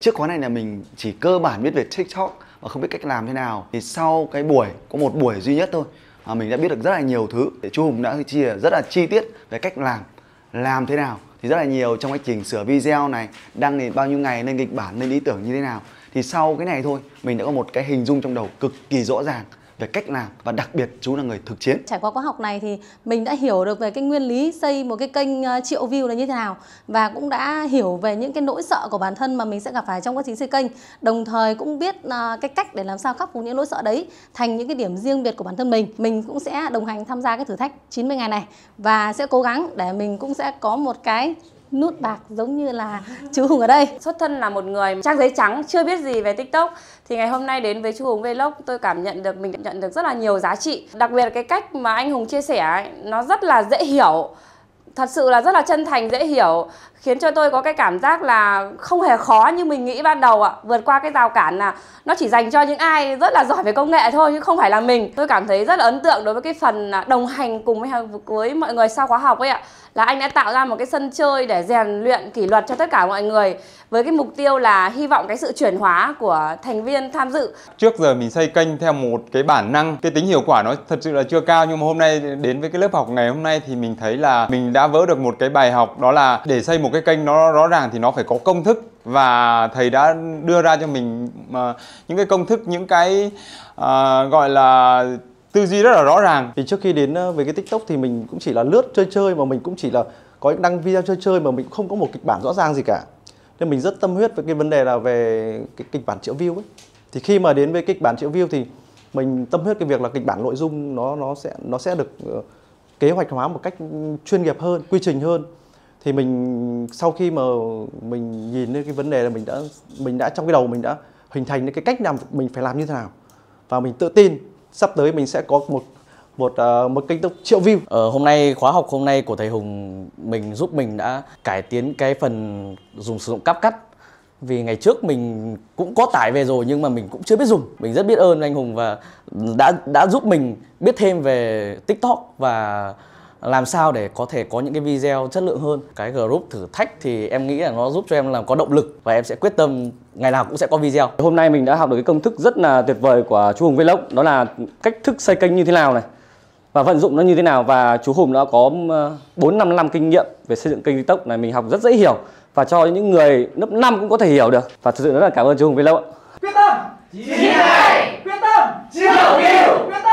Trước khóa này là mình chỉ cơ bản biết về TikTok và không biết cách làm thế nào. Thì sau cái buổi, có một buổi duy nhất thôi mà mình đã biết được rất là nhiều thứ. Chú Hùng đã chia rất là chi tiết về cách làm, làm thế nào. Thì rất là nhiều trong quá trình sửa video này, đăng thì bao nhiêu ngày, lên kịch bản, lên ý tưởng như thế nào. Thì sau cái này thôi, mình đã có một cái hình dung trong đầu cực kỳ rõ ràng về cách làm và đặc biệt chú là người thực chiến. Trải qua khóa học này thì mình đã hiểu được về cái nguyên lý xây một cái kênh ờ, triệu view là như thế nào và cũng đã hiểu về những cái nỗi sợ của bản thân mà mình sẽ gặp phải trong quá trình xây kênh. Đồng thời cũng biết ờ, cái cách để làm sao khắc phục những nỗi sợ đấy thành những cái điểm riêng biệt của bản thân mình. Mình cũng sẽ đồng hành tham gia cái thử thách 90 ngày này và sẽ cố gắng để mình cũng sẽ có một cái nút bạc giống như là chú Hùng ở đây. Xuất thân là một người trang giấy trắng chưa biết gì về TikTok thì ngày hôm nay đến với chú Hùng Vlog tôi cảm nhận được mình nhận được rất là nhiều giá trị. Đặc biệt là cái cách mà anh Hùng chia sẻ ấy, nó rất là dễ hiểu thật sự là rất là chân thành dễ hiểu khiến cho tôi có cái cảm giác là không hề khó như mình nghĩ ban đầu ạ vượt qua cái rào cản là nó chỉ dành cho những ai rất là giỏi về công nghệ thôi chứ không phải là mình tôi cảm thấy rất là ấn tượng đối với cái phần à, đồng hành cùng với, với mọi người sau khóa học ấy ạ là anh đã tạo ra một cái sân chơi để rèn luyện kỷ luật cho tất cả mọi người với cái mục tiêu là hy vọng cái sự chuyển hóa của thành viên tham dự trước giờ mình xây kênh theo một cái bản năng cái tính hiệu quả nó thật sự là chưa cao nhưng mà hôm nay đến với cái lớp học ngày hôm nay thì mình thấy là mình đã vỡ được một cái bài học đó là để xây một một cái kênh nó rõ ràng thì nó phải có công thức và thầy đã đưa ra cho mình mà ờ, những cái công thức những cái uh, gọi là tư duy rất là rõ ràng thì trước khi đến ờ, về cái tiktok thì mình cũng chỉ là lướt chơi chơi mà mình cũng chỉ là có những đăng video chơi chơi mà mình không có một kịch bản rõ ràng gì cả nên mình rất tâm huyết với cái vấn đề là về cái kịch bản triệu view ấy thì khi mà đến với kịch bản triệu view thì mình tâm huyết cái việc là kịch bản nội dung nó nó sẽ nó sẽ được kế hoạch hóa một cách ừ, chuyên nghiệp hơn quy trình hơn thì mình sau khi mà mình nhìn lên cái vấn đề là mình đã mình đã trong cái đầu mình đã hình thành cái cách làm mình phải làm như thế nào và mình tự tin sắp tới mình sẽ có một một uh, một kênh triệu view. Ở ờ, hôm nay khóa học hôm nay của thầy Hùng mình giúp mình đã cải tiến cái phần dùng sử dụng cáp cắt vì ngày trước mình cũng có tải về rồi nhưng mà mình cũng chưa biết dùng mình rất biết ơn anh Hùng và đã đã giúp mình biết thêm về TikTok và làm sao để có thể có những cái video chất lượng hơn cái group thử thách thì em nghĩ là nó giúp cho em làm có động lực và em sẽ quyết tâm ngày nào cũng sẽ có video hôm nay mình đã học được cái công thức rất là tuyệt vời của chú hùng vlog đó là cách thức xây kênh như thế nào này và vận dụng nó như thế nào và chú Hùng đã có 4 ờ, năm năm kinh nghiệm về xây dựng kênh TikTok này mình học rất dễ hiểu và cho những người lớp 5 cũng có thể hiểu được. Và thực sự rất là cảm ơn chú Hùng Vlog ạ. Quyết tâm, chí này, quyết tâm, chiến hữu, quyết tâm